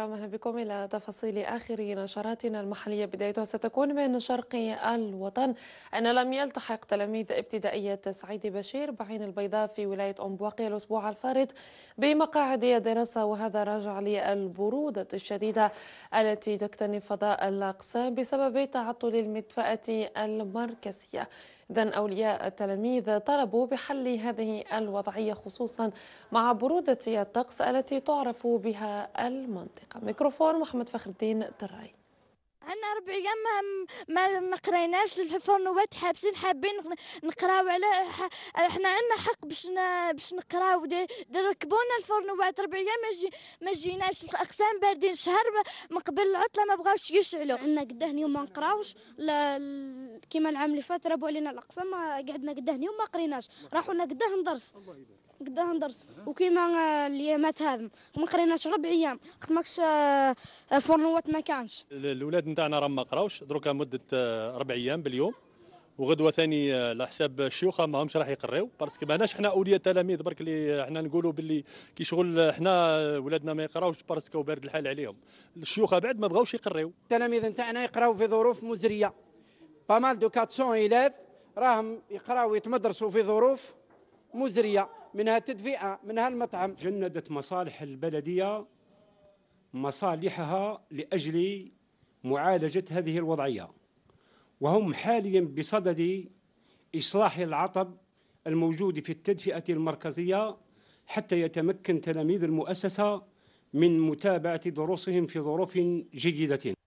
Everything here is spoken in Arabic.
مرحبا بكم إلى تفاصيل آخر نشراتنا المحلية بدايتها ستكون من شرق الوطن أن لم يلتحق تلاميذ ابتدائية سعيد بشير بعين البيضاء في ولاية أم بواقي الأسبوع الفارط بمقاعد الدراسة وهذا راجع للبرودة الشديدة التي تكتنف فضاء الأقسام بسبب تعطل المدفأة المركزية إذا أولياء التلاميذ طلبوا بحل هذه الوضعية خصوصا مع برودة الطقس التي تعرف بها المنطقة الحلقه ميكروفون محمد فخر الدين الدراي عندنا اربع ايام ما ما قريناش الفرنوات حابسين حابين نقراو على احنا عندنا حق باش باش نقراو ركبونا الفرنوات اربع ايام ما ما جيناش الاقسام باردين شهر من قبل العطله ما بغاوش يشعلوا عندنا قداه اليوم ما نقراوش كيما العام اللي فات ربوا علينا الاقسام قعدنا قداه اليوم ما قريناش راحوا لنا قداه ندرس قداه ندرس وكيما اللي مات هذا ما قريناش ربع ايام خماكش آه، فورنوات ما كانش الاولاد نتاعنا راهم ما قراوش دروكا مده آه، ربع ايام باليوم وغدوه ثاني آه، على حساب الشيوخ ماهمش راح يقريو باسكو ماناش حنا اولياء التلاميذ برك اللي احنا نقولوا باللي كي شغل حنا ولادنا ما يقراوش باسكو بارد الحال عليهم الشيوخ بعد ما بغاوش يقريو التلاميذ نتاعنا يقراو في ظروف مزريه بامال دو 400 الاف راهم يقراو يتمدرسوا في ظروف مزريه منها التدفئة منها المطعم جندت مصالح البلدية مصالحها لأجل معالجة هذه الوضعية وهم حاليا بصدد إصلاح العطب الموجود في التدفئة المركزية حتى يتمكن تلاميذ المؤسسة من متابعة دروسهم في ظروف جيدة